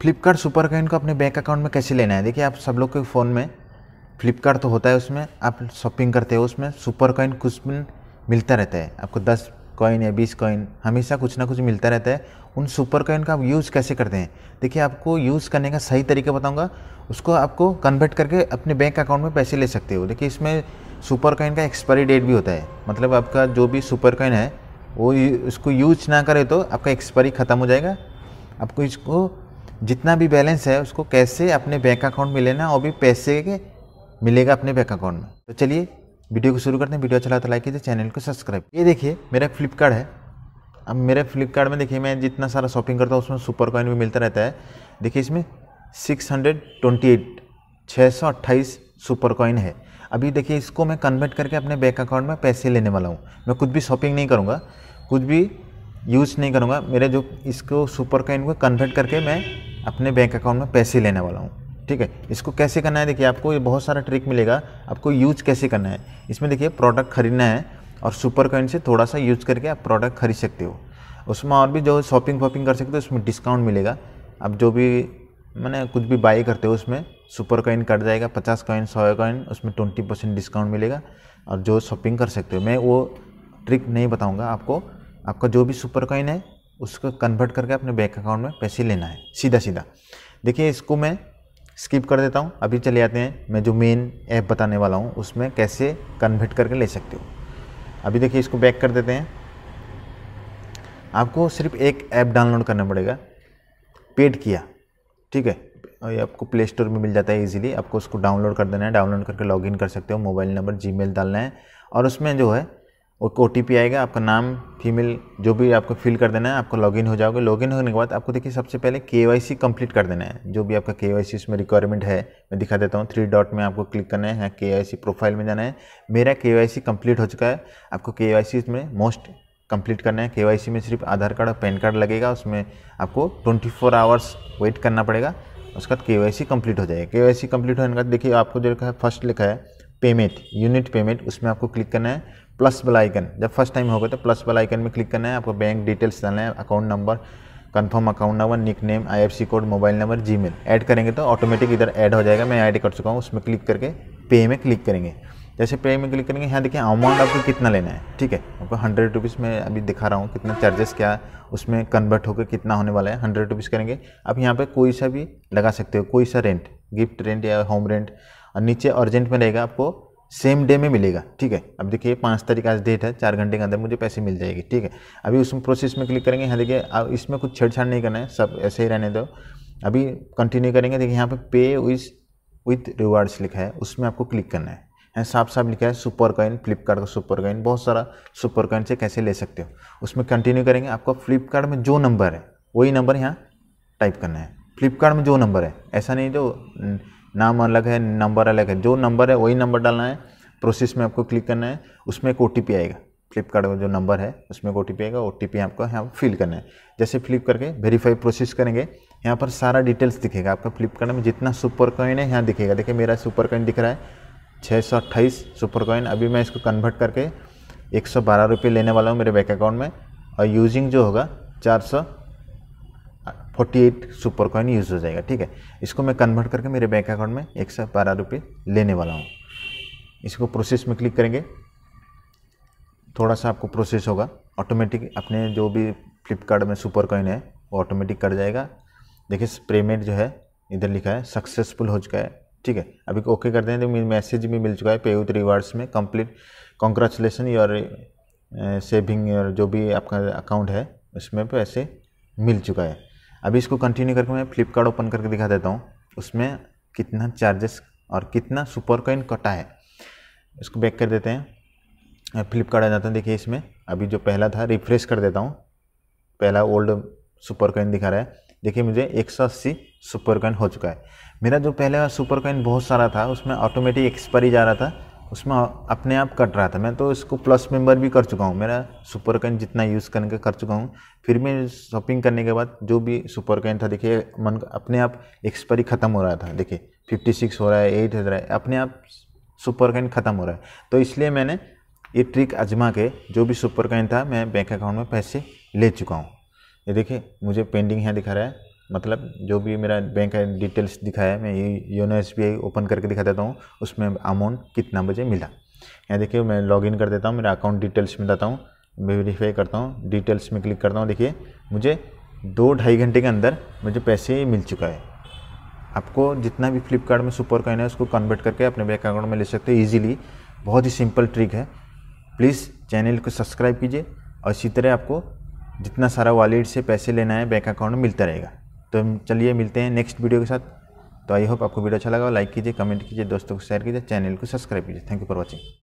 Flipkart super coin को अपने bank account में कैसे लेना है देखिए आप सब लोग के फ़ोन में फ्लिपकार्ट तो होता है उसमें आप शॉपिंग करते हो उसमें सुपर कॉइन कुछ मिलता रहता है आपको दस कॉइन या बीस कॉइन हमेशा कुछ ना कुछ मिलता रहता है उन सुपर कॉइन का आप यूज़ कैसे करते हैं देखिए आपको यूज़ करने का सही तरीका बताऊँगा उसको आपको कन्वर्ट करके अपने बैंक अकाउंट में पैसे ले सकते हो देखिए इसमें सुपर कॉइन का एक्सपायरी डेट भी होता है मतलब आपका जो भी सुपर कॉइन है वो उसको यूज ना करे तो आपका एक्सपायरी ख़त्म हो जाएगा आपको इसको जितना भी बैलेंस है उसको कैसे अपने बैंक अकाउंट में लेना और भी पैसे के मिलेगा अपने बैंक अकाउंट में तो चलिए वीडियो को शुरू करते हैं वीडियो अच्छा लगा तो लाइक कीजिए चैनल को सब्सक्राइब ये देखिए मेरा फ्लिपकार्ट है अब मेरे फ्लिपकार्ट में देखिए मैं जितना सारा शॉपिंग करता हूँ उसमें सुपर कॉइन भी मिलता रहता है देखिए इसमें सिक्स हंड्रेड ट्वेंटी एट छः सौ अट्ठाईस सुपर कॉइन है अभी देखिए इसको मैं कन्वर्ट करके अपने बैंक अकाउंट में पैसे लेने वाला हूँ मैं कुछ भी शॉपिंग नहीं करूँगा कुछ भी यूज़ नहीं करूँगा मेरे जो इसको सुपर कॉइन को कन्वर्ट करके मैं अपने बैंक अकाउंट में पैसे लेने वाला हूँ ठीक है इसको कैसे करना है देखिए आपको ये बहुत सारा ट्रिक मिलेगा आपको यूज कैसे करना है इसमें देखिए प्रोडक्ट खरीदना है और सुपर कॉइन से थोड़ा सा यूज करके आप प्रोडक्ट खरीद सकते हो उसमें और भी जो शॉपिंग वॉपिंग कर सकते हो उसमें डिस्काउंट मिलेगा आप जो भी मैंने कुछ भी बाई करते हो उसमें सुपर कॉइन कट जाएगा पचास कॉइन सौ कॉइन उसमें ट्वेंटी परसेंट डिस्काउंट मिलेगा और जो शॉपिंग कर सकते हो मैं वो ट्रिक नहीं बताऊँगा आपको आपका जो भी सुपर कॉइन है उसको कन्वर्ट करके अपने बैंक अकाउंट में पैसे लेना है सीधा सीधा देखिए इसको मैं स्किप कर देता हूँ अभी चले जाते हैं मैं जो मेन ऐप बताने वाला हूँ उसमें कैसे कन्वर्ट करके ले सकते हो अभी देखिए इसको बैक कर देते हैं आपको सिर्फ एक ऐप डाउनलोड करना पड़ेगा पेड किया ठीक है ये आपको प्ले स्टोर में मिल जाता है इजीली आपको उसको डाउनलोड कर देना है डाउनलोड करके लॉगिन कर सकते हो मोबाइल नंबर जीमेल डालना है और उसमें जो है और ओ आएगा आपका नाम फीमेल जो भी आपको फिल कर देना है आपको लॉगिन हो जाओगे लॉगिन होने के बाद आपको देखिए सबसे पहले के वाई सी कंप्लीट कर देना है जो भी आपका के वाई सी उसमें रिक्वायरमेंट है मैं दिखा देता हूँ थ्री डॉट में आपको क्लिक करना है के वाई सी प्रोफाइल में जाना है मेरा के वाई सी कंप्लीट हो चुका है आपको के वाई सी में मोस्ट कंप्लीट करना है के में सिर्फ आधार कार्ड और पैन कार्ड लगेगा उसमें आपको ट्वेंटी फोर आवर्स वेट करना पड़ेगा उसके बाद के वाई सी कंप्लीट हो जाएगा के वाई सी कंप्लीट होने के बाद देखिए आपको जो लिखा है फर्स्ट लिखा है पेमेंट यूनिट पेमेंट उसमें आपको क्लिक करना है प्लस वाला आइकन जब फर्स्ट टाइम होगा तो प्लस वाला आइकन में क्लिक करना है आपको बैंक डिटेल्स डालना है account number confirm account number nickname I code mobile number जी ऐड करेंगे तो ऑटोमेटिक इधर ऐड हो जाएगा मैं ऐड कर चुका हूँ उसमें क्लिक करके पे में क्लिक करेंगे जैसे पे में क्लिक करेंगे यहाँ देखिए अमाउंट आपको कितना लेना है ठीक है आपको हंड्रेड रुपीज़ में अभी दिखा रहा हूँ कितना चार्जेस क्या है उसमें कन्वर्ट होकर कितना होने वाला है हंड्रेड रुपीज़ करेंगे आप यहाँ पे कोई सा भी लगा सकते हो कोई सा रेंट गिफ्ट रेंट या होम रेंट और नीचे अर्जेंट में रहेगा आपको सेम डे में मिलेगा ठीक है अब देखिए पाँच तारीख आज डेट है चार घंटे के अंदर मुझे पैसे मिल जाएगी ठीक है अभी उसमें प्रोसेस में क्लिक करेंगे यहाँ देखिए अब इसमें कुछ छेड़छाड़ नहीं करना है सब ऐसे ही रहने दो अभी कंटिन्यू करेंगे देखिए यहाँ पे पे विज विथ रिवार्ड्स लिखा है उसमें आपको क्लिक करना है यहाँ साफ साफ लिखा है सुपर कॉइन फ्लिपकार्ट का सुपर कॉइन बहुत सारा सुपर कॉइन से कैसे ले सकते हो उसमें कंटिन्यू करेंगे आपको फ्लिपकार्ट में जो नंबर है वही नंबर यहाँ टाइप करना है फ्लिपकार्ट में जो नंबर है ऐसा नहीं तो नाम अलग है नंबर अलग है जो नंबर है वही नंबर डालना है प्रोसेस में आपको क्लिक करना है उसमें एक ओ आएगा फ्लिपकार्ट का जो नंबर है उसमें एक ओ आएगा ओ आपको यहाँ पर फिल करना है जैसे फ्लिप करके वेरीफाई प्रोसेस करेंगे यहाँ पर सारा डिटेल्स दिखेगा आपका फ्लिपकार्ट में जितना सुपर कॉइन है यहाँ दिखेगा देखिए मेरा सुपर कॉइन दिख रहा है छः सौ अट्ठाईस सुपर कॉइन अभी मैं इसको कन्वर्ट करके एक सौ बारह रुपये लेने वाला हूँ मेरे बैंक अकाउंट में और यूजिंग जो होगा चार सौ 48 सुपर कॉइन यूज़ हो जाएगा ठीक है इसको मैं कन्वर्ट करके मेरे बैंक अकाउंट में एक सौ बारह रुपये लेने वाला हूँ इसको प्रोसेस में क्लिक करेंगे थोड़ा सा आपको प्रोसेस होगा ऑटोमेटिक अपने जो भी फ्लिपकार्ट में सुपर कॉइन है वो ऑटोमेटिक कर जाएगा देखिए पेमेंट जो है इधर लिखा है सक्सेसफुल हो चुका है ठीक है अभी ओके कर दें तो मैसेज भी मिल चुका है पे विथ रिवार्ड्स में complete congratulations your saving your जो भी आपका अकाउंट है उसमें पैसे मिल चुका है अभी इसको कंटिन्यू करके मैं फ्लिपकार्ट ओपन करके दिखा देता हूँ उसमें कितना चार्जेस और कितना सुपर कॉइन कटा है इसको बैक कर देते हैं फ्लिपकार्ट आ जाता हूँ देखिए इसमें अभी जो पहला था रिफ्रेश कर देता हूँ पहला ओल्ड सुपर कॉइन दिखा रहा है देखिए मुझे एक सौ अस्सी सुपर कॉइन हो चुका है मेरा जो पहले सुपर कॉइन बहुत सारा था उसमें ऑटोमेटिक एक्सपायरी जा रहा था उसमें अपने आप कट रहा था मैं तो इसको प्लस मेंबर भी कर चुका हूँ मेरा सुपर कैन जितना यूज़ करके कर चुका हूँ फिर मैं शॉपिंग करने के बाद जो भी सुपर कैन था देखिए मन अपने आप एक्सपायरी ख़त्म हो रहा था देखिए फिफ्टी सिक्स हो रहा है एट हो रहा है अपने आप सुपर कैन ख़त्म हो रहा है तो इसलिए मैंने ये ट्रिक आजमा के जो भी सुपर कैन था मैं बैंक अकाउंट में पैसे ले चुका हूँ ये देखिए मुझे पेंडिंग यहाँ दिखा रहा है मतलब जो भी मेरा बैंक का डिटेल्स दिखाया है मैं ये योनो एस ओपन करके दिखा देता हूँ उसमें अमाउंट कितना बजे मिला यहाँ देखिए मैं लॉगिन कर देता हूँ मेरा अकाउंट डिटेल्स में जाता हूँ वेरीफाई करता हूँ डिटेल्स में क्लिक करता हूँ देखिए मुझे दो ढाई घंटे के अंदर मुझे पैसे मिल चुका है आपको जितना भी फ्लिपकार्ट में सुपर कॉइन है उसको कन्वर्ट करके अपने बैंक अकाउंट में ले सकते हैं ईजिली बहुत ही सिंपल ट्रिक है प्लीज़ चैनल को सब्सक्राइब कीजिए और इसी तरह आपको जितना सारा वॉलेट से पैसे लेना है बैंक अकाउंट में मिलता रहेगा तो चलिए मिलते हैं नेक्स्ट वीडियो के साथ तो आई होप आपको वीडियो अच्छा लगा लाइक कीजिए कमेंट कीजिए दोस्तों को शेयर कीजिए चैनल को सब्सक्राइब कीजिए थैंक यू फॉर वॉचिंग